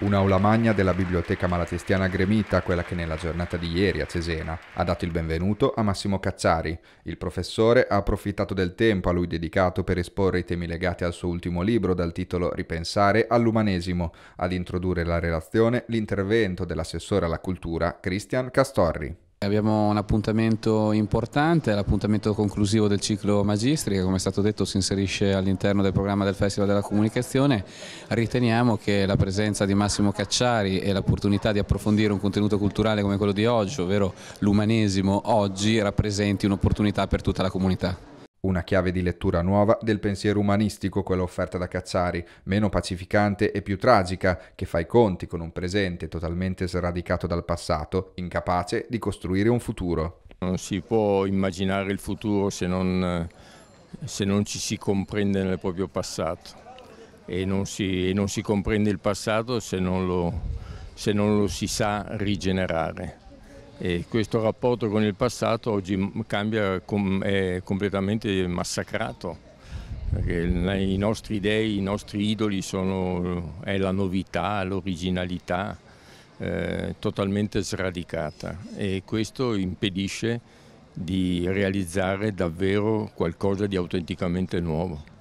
Un'aula magna della biblioteca malatestiana gremita, quella che nella giornata di ieri a Cesena ha dato il benvenuto a Massimo Cacciari. Il professore ha approfittato del tempo a lui dedicato per esporre i temi legati al suo ultimo libro dal titolo Ripensare all'umanesimo, ad introdurre la relazione l'intervento dell'assessore alla cultura Christian Castorri. Abbiamo un appuntamento importante, l'appuntamento conclusivo del ciclo Magistri che come è stato detto si inserisce all'interno del programma del Festival della Comunicazione. Riteniamo che la presenza di Massimo Cacciari e l'opportunità di approfondire un contenuto culturale come quello di oggi, ovvero l'umanesimo oggi, rappresenti un'opportunità per tutta la comunità. Una chiave di lettura nuova del pensiero umanistico, quella offerta da Cazzari, meno pacificante e più tragica, che fa i conti con un presente totalmente sradicato dal passato, incapace di costruire un futuro. Non si può immaginare il futuro se non, se non ci si comprende nel proprio passato e non si, e non si comprende il passato se non lo, se non lo si sa rigenerare e questo rapporto con il passato oggi cambia, è completamente massacrato perché i nostri dei, i nostri idoli sono, è la novità, l'originalità eh, totalmente sradicata e questo impedisce di realizzare davvero qualcosa di autenticamente nuovo.